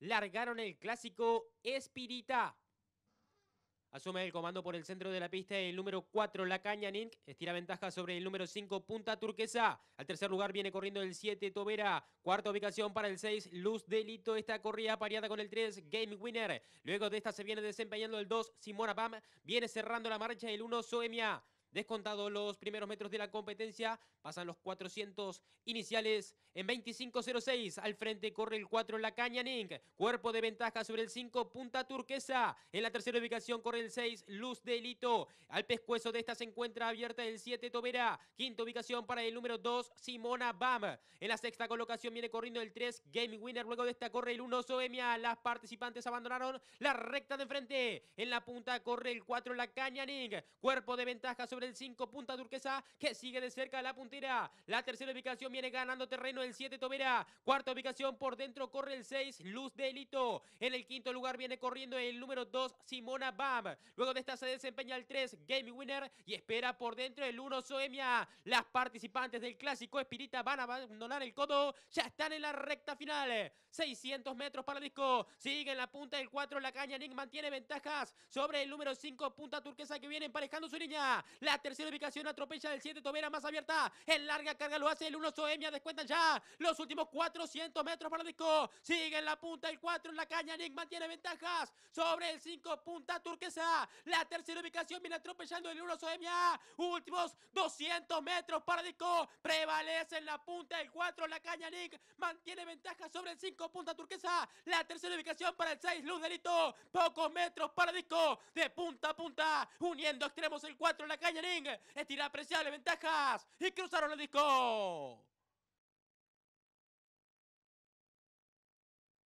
largaron el clásico Espirita. Asume el comando por el centro de la pista el número 4, La Caña Nink. Estira ventaja sobre el número 5, Punta Turquesa. Al tercer lugar viene corriendo el 7, Tobera. Cuarta ubicación para el 6, Luz Delito. Esta corrida pareada con el 3, Game Winner. Luego de esta se viene desempeñando el 2, Simona Pam. Viene cerrando la marcha el 1, Soemia. Descontados los primeros metros de la competencia, pasan los 400 iniciales en 25.06. Al frente corre el 4 la Caña Ning. Cuerpo de ventaja sobre el 5, Punta Turquesa. En la tercera ubicación corre el 6, Luz delito Al pescuezo de esta se encuentra abierta el 7, Tobera. Quinta ubicación para el número 2, Simona Bam. En la sexta colocación viene corriendo el 3, Game Winner. Luego de esta corre el 1, Soemia. Las participantes abandonaron la recta de frente En la punta corre el 4, la Caña Ning. Cuerpo de ventaja sobre el 5 punta turquesa que sigue de cerca la puntera. La tercera ubicación viene ganando terreno el 7 tomera. Cuarta ubicación por dentro corre el 6 Luz Delito. En el quinto lugar viene corriendo el número 2 Simona Bam. Luego de esta se desempeña el 3 Game Winner y espera por dentro el 1 Soemia. Las participantes del clásico Espirita van a abandonar el codo. Ya están en la recta final. 600 metros para disco. Sigue en la punta del 4 La Caña. Nick mantiene ventajas sobre el número 5 Punta Turquesa que viene emparejando su línea. La la tercera ubicación atropella del 7, Tobera más abierta. En larga carga lo hace el 1 Soemia, descuentan ya. Los últimos 400 metros para disco. Sigue en la punta el 4 en la caña. Nick mantiene ventajas sobre el 5, punta turquesa. La tercera ubicación viene atropellando el 1 Soemia. Últimos 200 metros para disco. Prevalece en la punta el 4 en la caña. Nick mantiene ventajas sobre el 5, punta turquesa. La tercera ubicación para el 6, Luz Delito. Pocos metros para disco. De punta a punta, uniendo extremos el 4 en la caña estirar apreciable ventajas y cruzaron el disco.